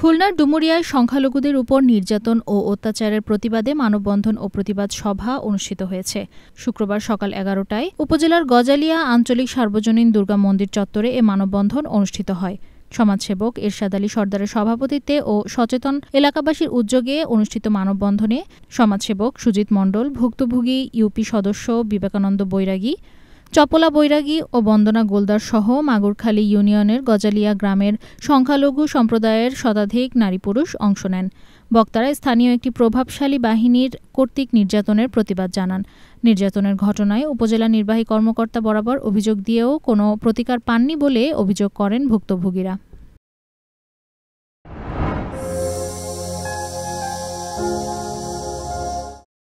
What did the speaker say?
খুলনার ডুমুরিয়ায় সংখ্যালঘুদের উপর নির্যাতন ও অত্যাচারের প্রতিবাদে মানববন্ধন ও প্রতিবাদ সভা অনুষ্ঠিত হয়েছে শুক্রবার সকাল এগারোটায় উপজেলার গজালিয়া আঞ্চলিক সার্বজনীন দুর্গা মন্দির চত্বরে এ মানববন্ধন অনুষ্ঠিত হয় সমাজসেবক এরশাদ আলী সর্দারের সভাপতিত্বে ও সচেতন এলাকাবাসীর উদ্যোগে অনুষ্ঠিত মানববন্ধনে সমাজসেবক সুজিত মণ্ডল ভুক্তভোগী ইউপি সদস্য বিবেকানন্দ বৈরাগী চপলা বৈরাগী ও বন্দনা গোলদার সহ মাগুরখালী ইউনিয়নের গজালিয়া গ্রামের সংখ্যালঘু সম্প্রদায়ের শতাধিক নারী পুরুষ অংশ নেন বক্তারা স্থানীয় একটি প্রভাবশালী বাহিনীর কর্তৃক নির্যাতনের প্রতিবাদ জানান নির্যাতনের ঘটনায় উপজেলা নির্বাহী কর্মকর্তা বরাবর অভিযোগ দিয়েও কোনো প্রতিকার পাননি বলে অভিযোগ করেন ভুক্তভোগীরা